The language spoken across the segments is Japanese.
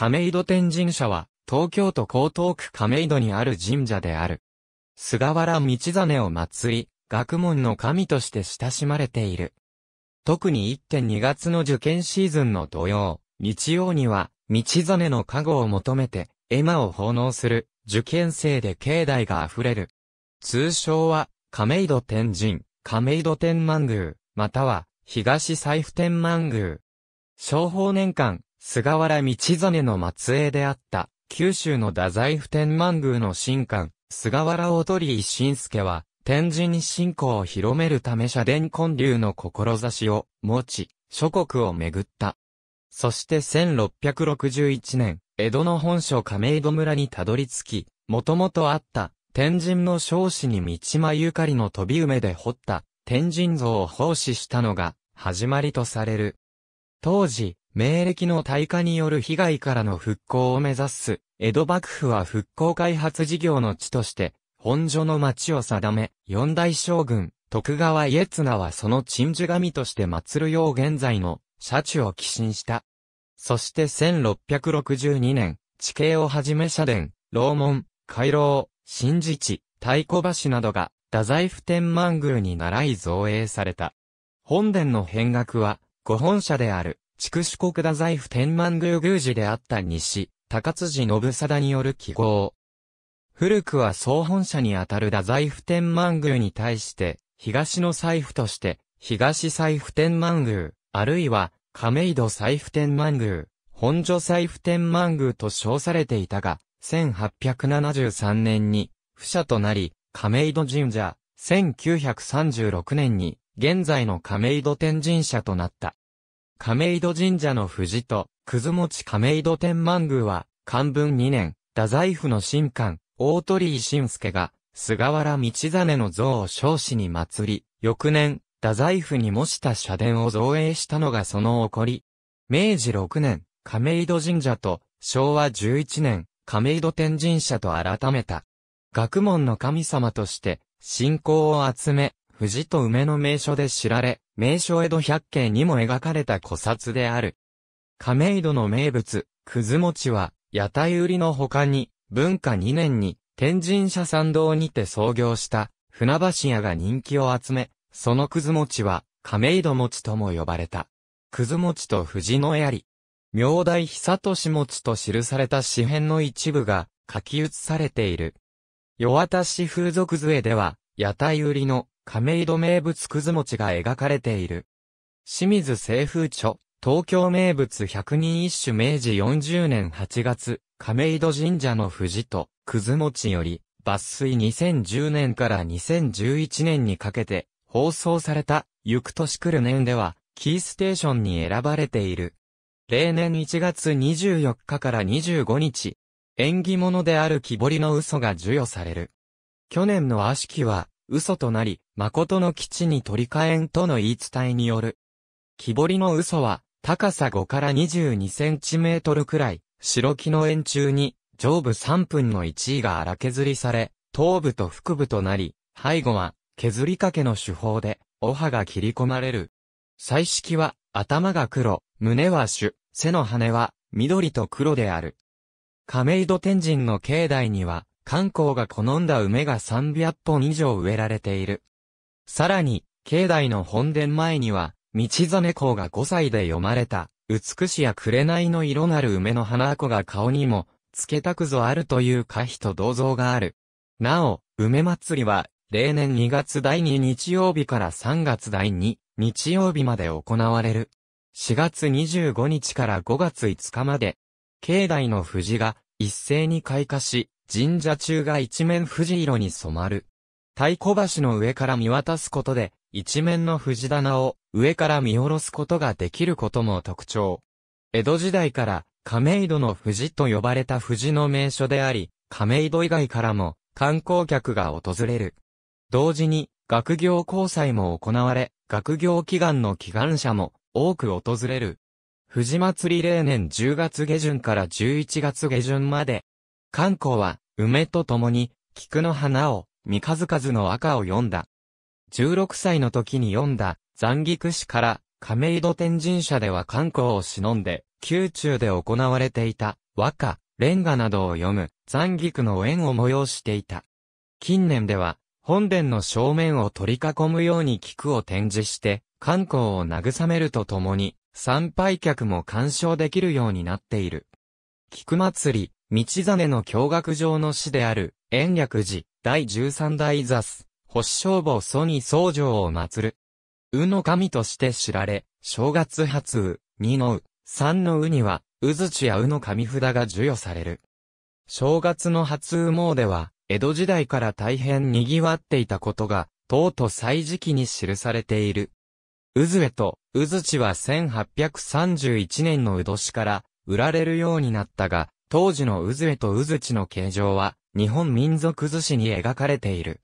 亀戸天神社は、東京都江東区亀戸にある神社である。菅原道真を祭り、学問の神として親しまれている。特に1.2月の受験シーズンの土曜、日曜には、道真の加護を求めて、絵馬を奉納する、受験生で境内が溢れる。通称は、亀戸天神、亀戸天満宮、または、東財布天満宮。昭法年間、菅原道真の末裔であった、九州の太宰府天満宮の神官、菅原を鳥一信介は、天神信仰を広めるため社殿建立の志を持ち、諸国を巡った。そして1661年、江戸の本所亀戸村にたどり着き、もともとあった天神の少子に道間ゆかりの飛び梅で掘った天神像を奉仕したのが始まりとされる。当時、明暦の大火による被害からの復興を目指す、江戸幕府は復興開発事業の地として、本所の町を定め、四大将軍、徳川家綱はその鎮守神として祀るよう現在の、社地を寄進した。そして1662年、地形をはじめ社殿、楼門、回廊、新寺地、太鼓橋などが、太宰府天満宮に習い造営された。本殿の変額は、御本社である筑紫国太宰府天満宮宮司であった西、高辻信貞による記号。古くは総本社にあたる太宰府天満宮に対して、東の財布として、東財布天満宮、あるいは、亀戸財布天満宮、本所財布天満宮と称されていたが、1873年に、不社となり、亀戸神社、1936年に、現在の亀戸天神社となった。亀戸神社の藤と、くずもち亀戸天満宮は、漢文2年、太宰府の神官、大鳥居信介が、菅原道真の像を彰子に祭り、翌年、太宰府に模した社殿を造営したのがその起こり。明治6年、亀戸神社と、昭和11年、亀戸天神社と改めた。学問の神様として、信仰を集め、藤と梅の名所で知られ、名所江戸百景にも描かれた古刹である。亀戸の名物、くず餅は、屋台売りの他に、文化2年に、天神社参道にて創業した、船橋屋が人気を集め、そのくず餅は、亀戸餅とも呼ばれた。くず餅と藤の槍。明大久俊餅と記された詩編の一部が書き写されている。夜渡し風俗杖では、屋台売りの亀戸名物くず餅が描かれている。清水清風著、東京名物百人一首明治40年8月、亀戸神社の藤と、くず餅より、抜粋2010年から2011年にかけて、放送された、ゆく年来る年では、キーステーションに選ばれている。例年1月24日から25日、縁起物である木彫りの嘘が授与される。去年の悪しきは、嘘となり、誠の基地に取り替えんとの言い伝えによる。木彫りの嘘は、高さ5から22センチメートルくらい、白木の円柱に、上部3分の1位が荒削りされ、頭部と腹部となり、背後は、削りかけの手法で、お歯が切り込まれる。彩色は、頭が黒、胸は朱、背の羽は、緑と黒である。亀戸天神の境内には、観光が好んだ梅が300本以上植えられている。さらに、境内の本殿前には、道真公が5歳で読まれた、美しや紅の色なる梅の花子が顔にも、つけたくぞあるという歌碑と銅像がある。なお、梅祭りは、例年2月第2日曜日から3月第2日曜日まで行われる。4月25日から5月5日まで、境内の藤が一斉に開花し、神社中が一面藤色に染まる。太鼓橋の上から見渡すことで、一面の藤棚を上から見下ろすことができることも特徴。江戸時代から亀戸の藤と呼ばれた藤の名所であり、亀戸以外からも観光客が訪れる。同時に学業交際も行われ、学業祈願の祈願者も多く訪れる。富士祭り例年10月下旬から11月下旬まで。観光は、梅と共に、菊の花を、三数々の赤を読んだ。16歳の時に読んだ、残菊詩から、亀戸天神社では観光を忍んで、宮中で行われていた、和歌、レンガなどを読む、残菊の縁を催していた。近年では、本殿の正面を取り囲むように菊を展示して、観光を慰めるとともに、参拝客も鑑賞できるようになっている。菊祭り、道真の驚愕上の詩である、延暦寺、第13代座す、星正防祖に僧正を祀る。宇の神として知られ、正月初宇、二の宇、三の宇には、宇土や宇の神札が授与される。正月の初羽毛では、江戸時代から大変賑わっていたことが、とうと歳時期に記されている。うずえと、うずちは1831年のうどしから、売られるようになったが、当時のうずえとうずちの形状は、日本民族寿司に描かれている。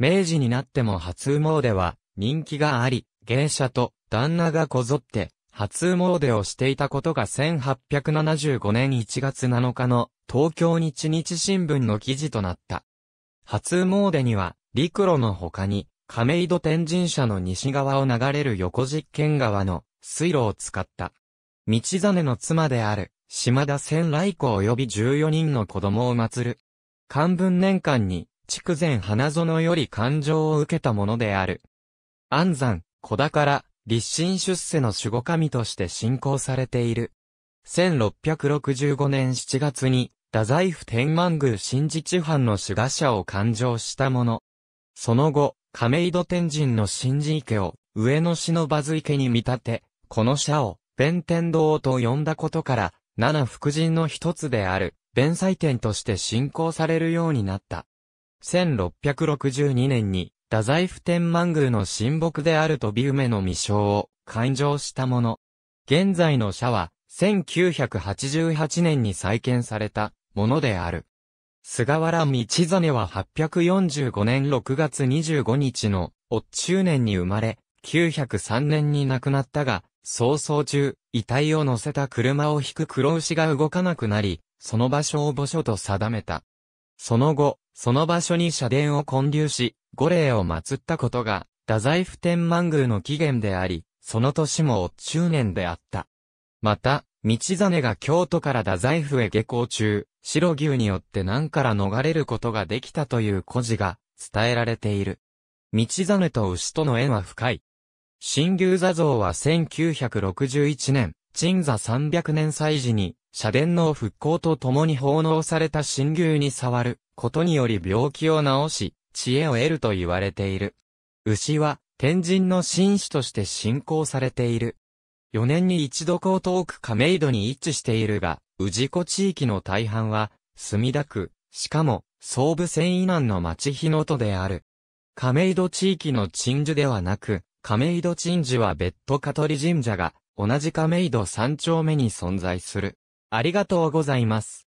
明治になっても初詣は、人気があり、芸者と旦那がこぞって、初詣をしていたことが1875年1月7日の東京日日新聞の記事となった。初詣には、陸路の他に、亀戸天神社の西側を流れる横実験川の水路を使った。道真の妻である、島田仙来子及び14人の子供を祀る。漢文年間に、筑前花園より感情を受けたものである。安山、小宝、立身出世の守護神として信仰されている。1665年7月に、太宰府天満宮新自地藩の守護者を勘定したもの。その後、亀戸天神の新寺池を上野忍ばズ池に見立て、この社を弁天堂と呼んだことから、七福神の一つである弁祭天として信仰されるようになった。1662年に、太宰府天満宮の神木である飛び梅の未章を勘定したもの。現在の社は、1988年に再建されたものである。菅原道真は845年6月25日の、お中年に生まれ、903年に亡くなったが、早々中、遺体を乗せた車を引く黒牛が動かなくなり、その場所を墓所と定めた。その後、その場所に社殿を建立し、五霊を祀ったことが、太宰府天満宮の起源であり、その年もお中年であった。また、道真が京都から太宰府へ下校中、白牛によって難から逃れることができたという故事が伝えられている。道真と牛との縁は深い。新牛座像は1961年、鎮座300年祭時に、社殿の復興と共に奉納された新牛に触ることにより病気を治し、知恵を得ると言われている。牛は、天神の神子として信仰されている。4年に一度う東区亀戸に位置しているが、宇治湖地域の大半は、墨田区、しかも、総武線以南の町日の都である。亀戸地域の鎮守ではなく、亀戸鎮守は別途香取神社が、同じ亀戸三丁目に存在する。ありがとうございます。